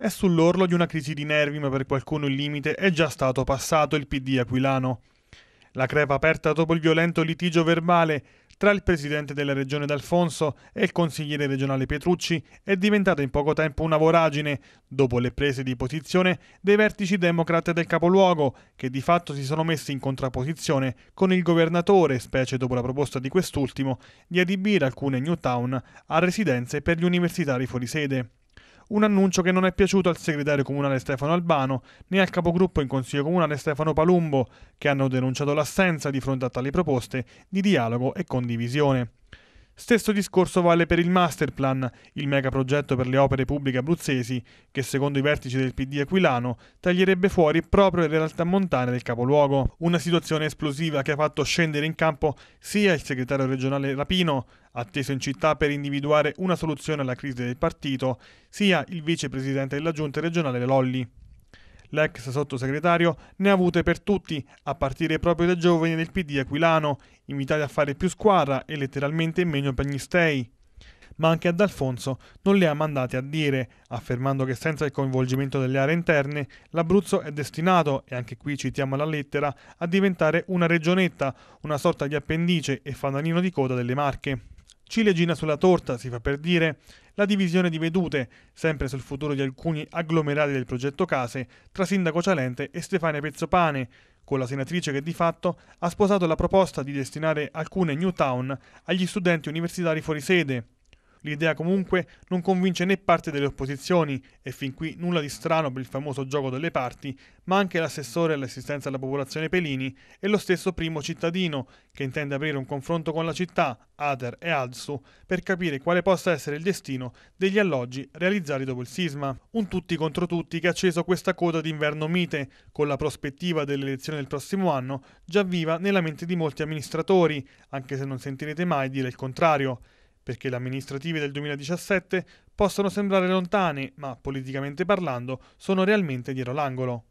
È sull'orlo di una crisi di nervi, ma per qualcuno il limite è già stato passato il PD aquilano. La crepa aperta dopo il violento litigio verbale tra il presidente della regione D'Alfonso e il consigliere regionale Petrucci è diventata in poco tempo una voragine dopo le prese di posizione dei vertici democrat del capoluogo, che di fatto si sono messi in contrapposizione con il governatore, specie dopo la proposta di quest'ultimo di adibire alcune Newtown a residenze per gli universitari fuori sede. Un annuncio che non è piaciuto al segretario comunale Stefano Albano né al capogruppo in consiglio comunale Stefano Palumbo, che hanno denunciato l'assenza di fronte a tali proposte di dialogo e condivisione. Stesso discorso vale per il Masterplan, il megaprogetto per le opere pubbliche abruzzesi, che secondo i vertici del PD Aquilano taglierebbe fuori proprio le realtà montane del capoluogo. Una situazione esplosiva che ha fatto scendere in campo sia il segretario regionale Rapino, atteso in città per individuare una soluzione alla crisi del partito, sia il vicepresidente della giunta regionale Lolli. L'ex sottosegretario ne ha avute per tutti, a partire proprio dai giovani del PD aquilano, invitati a fare più squadra e letteralmente meno per gli stei ma anche ad Alfonso non le ha mandate a dire, affermando che senza il coinvolgimento delle aree interne l'Abruzzo è destinato, e anche qui citiamo la lettera, a diventare una regionetta, una sorta di appendice e fanalino di coda delle Marche. Ciliegina sulla torta, si fa per dire, la divisione di vedute, sempre sul futuro di alcuni agglomerati del progetto Case, tra Sindaco Cialente e Stefania Pezzopane, con la senatrice che di fatto ha sposato la proposta di destinare alcune new town agli studenti universitari fuori sede, L'idea comunque non convince né parte delle opposizioni, e fin qui nulla di strano per il famoso gioco delle parti, ma anche l'assessore all'assistenza alla popolazione Pelini e lo stesso primo cittadino, che intende aprire un confronto con la città, Ader e Alsu, per capire quale possa essere il destino degli alloggi realizzati dopo il sisma. Un tutti contro tutti che ha acceso questa coda d'inverno mite, con la prospettiva dell'elezione del prossimo anno già viva nella mente di molti amministratori, anche se non sentirete mai dire il contrario perché le amministrative del 2017 possono sembrare lontane, ma politicamente parlando sono realmente dietro l'angolo.